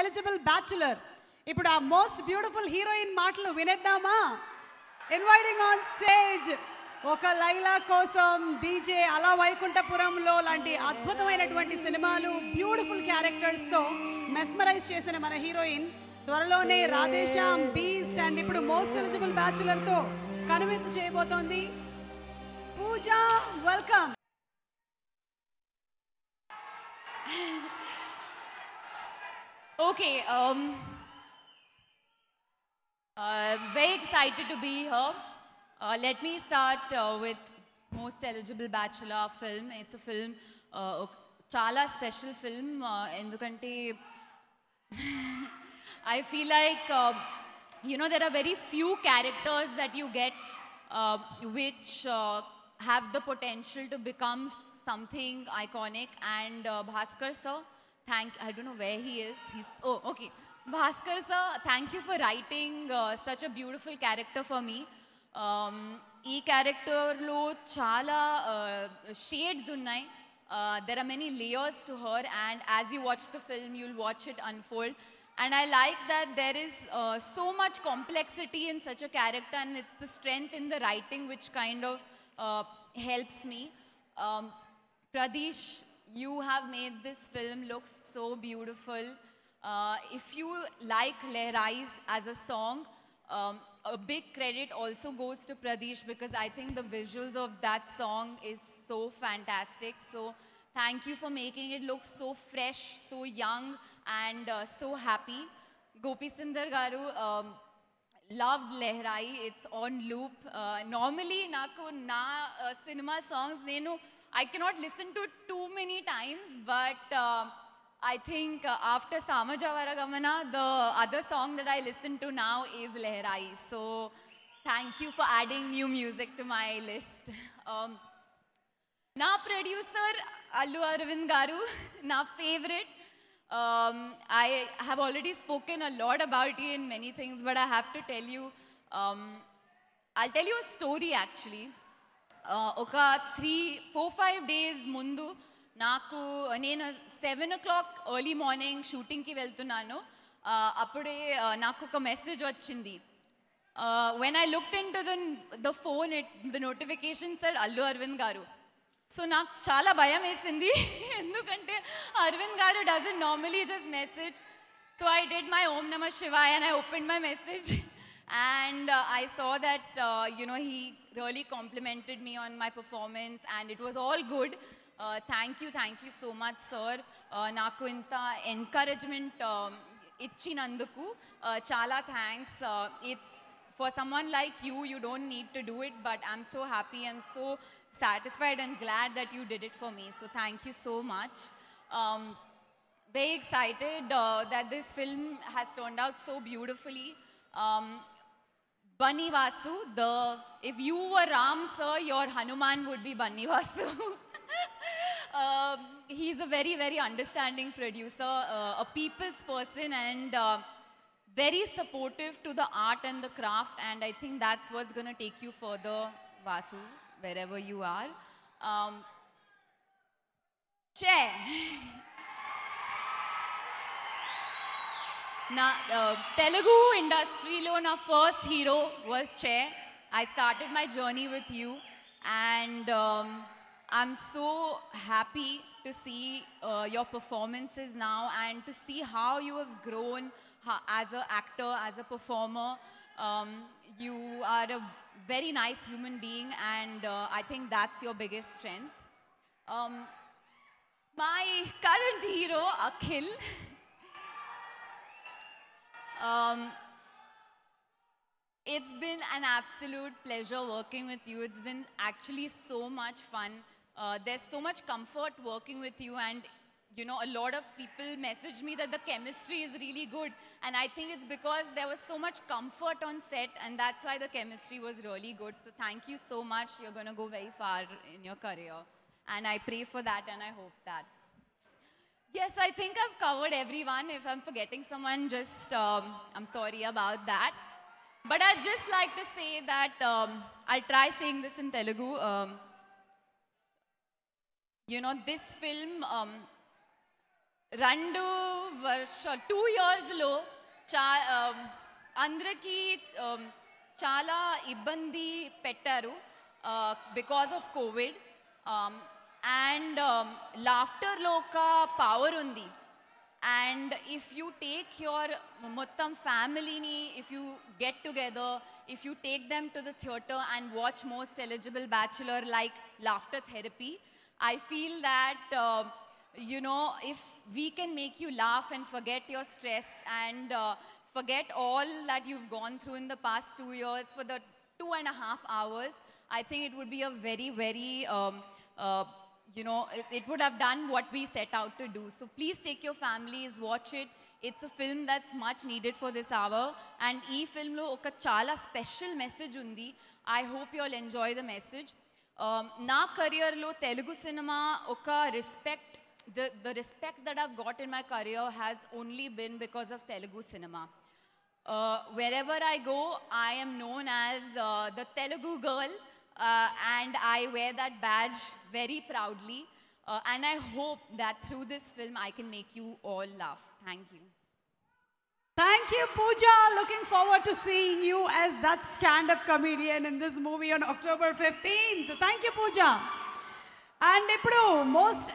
Eligible bachelor ఇప్పుడు ఆ most beautiful heroine మాటలు వినేద్దామా ఇన్వైటింగ్ ఆన్ స్టేజ్ ఒక లైలా కోసం డీజే అలా వైకుంఠపురంలో లాంటి అద్భుతమైనటువంటి సినిమాలు బ్యూటిఫుల్ క్యారెక్టర్స్తో మెస్మరైజ్ చేసిన మన హీరోయిన్ త్వరలోనే రాధేశ్యామ్ బీస్ట్ అండ్ ఇప్పుడు మోస్ట్ ఎలిజిబుల్ బ్యాచులర్తో కనువిందు చేయబోతోంది Pooja welcome Okay. Um, uh, very excited to be here. Uh, let me start uh, with most eligible bachelor film. It's a film, uh, chala special film. Uh, Endukante, I feel like, um, you know, there are very few characters that you get uh, which uh, have the potential to become something iconic. And uh, Bhaskar sir, thank i don't know where he is he's oh okay bhaskar sir thank you for writing uh, such a beautiful character for me um, E character lo chala uh, shades unnai uh, there are many layers to her and as you watch the film you'll watch it unfold and i like that there is uh, so much complexity in such a character and it's the strength in the writing which kind of uh, helps me um, pradesh you have made this film look so beautiful. Uh, if you like Lehrais as a song, um, a big credit also goes to Pradesh because I think the visuals of that song is so fantastic. So thank you for making it look so fresh, so young, and uh, so happy. Gopi Sindar Garu, um, loved Lehrai. It's on loop. Uh, normally, na uh, cinema songs, they know I cannot listen to it too many times, but uh, I think uh, after Sama Javara Gamana, the other song that I listen to now is Lehrai. So thank you for adding new music to my list. Um, now producer, Allu Arvind Garu, now favorite. Um, I have already spoken a lot about you in many things, but I have to tell you, um, I'll tell you a story actually. ఒక three four five days ముందు నాకు నేను seven o'clock early morning షూటింగ్కి వెళ్తున్నాను అప్పుడే నాకు ఒక message వచ్చింది when I look into the phone it the notification sir Allu Aravind garu so నాకు చాలా భయం వేసింది ఎందుకంటే Aravind garu doesn't normally just message so I did my ఓం నమ శివాయ్ and I open my message and uh, i saw that uh, you know he really complimented me on my performance and it was all good uh, thank you thank you so much sir nakunta uh, encouragement ichinanduku um, chala thanks it's for someone like you you don't need to do it but i'm so happy and so satisfied and glad that you did it for me so thank you so much um, very excited that this film has turned out so beautifully um, Bunny Vasu, the, if you were Ram, sir, your Hanuman would be Bunny Vasu. Um, he's a very, very understanding producer, uh, a people's person, and uh, very supportive to the art and the craft. And I think that's what's going to take you further, Vasu, wherever you are. Um, chair. Now, Telugu industry lo first hero was Che. I started my journey with you and um, I'm so happy to see uh, your performances now and to see how you have grown as an actor, as a performer. Um, you are a very nice human being and uh, I think that's your biggest strength. Um, my current hero, Akhil, Um, it's been an absolute pleasure working with you. It's been actually so much fun. Uh, there's so much comfort working with you and you know, a lot of people message me that the chemistry is really good. And I think it's because there was so much comfort on set, and that's why the chemistry was really good. So thank you so much. You're going to go very far in your career. And I pray for that, and I hope that. Yes, I think I've covered everyone. If I'm forgetting someone, just um, I'm sorry about that. But I'd just like to say that um, I'll try saying this in Telugu. Um, you know, this film, um, రెండు వర్ష two ఇయర్స్లో chala అందరికీ చాలా ఇబ్బంది పెట్టారు because of Covid and um, laughter loka power undi and if you take your muttam family ni if you get together if you take them to the theater and watch most eligible bachelor like laughter therapy i feel that um, you know if we can make you laugh and forget your stress and uh, forget all that you've gone through in the past two years for the two and a half hours i think it would be a very very um, uh, you know, it would have done what we set out to do. So please take your families, watch it. It's a film that's much needed for this hour. And this film has a special message. Undi. I hope you'll enjoy the message. In um, my career, lo Telugu cinema, oka respect, the, the respect that I've got in my career has only been because of Telugu cinema. Uh, wherever I go, I am known as uh, the Telugu girl. Uh, and I wear that badge very proudly. Uh, and I hope that through this film, I can make you all laugh. Thank you. Thank you, Pooja. Looking forward to seeing you as that stand-up comedian in this movie on October 15th. Thank you, Pooja. And now, most.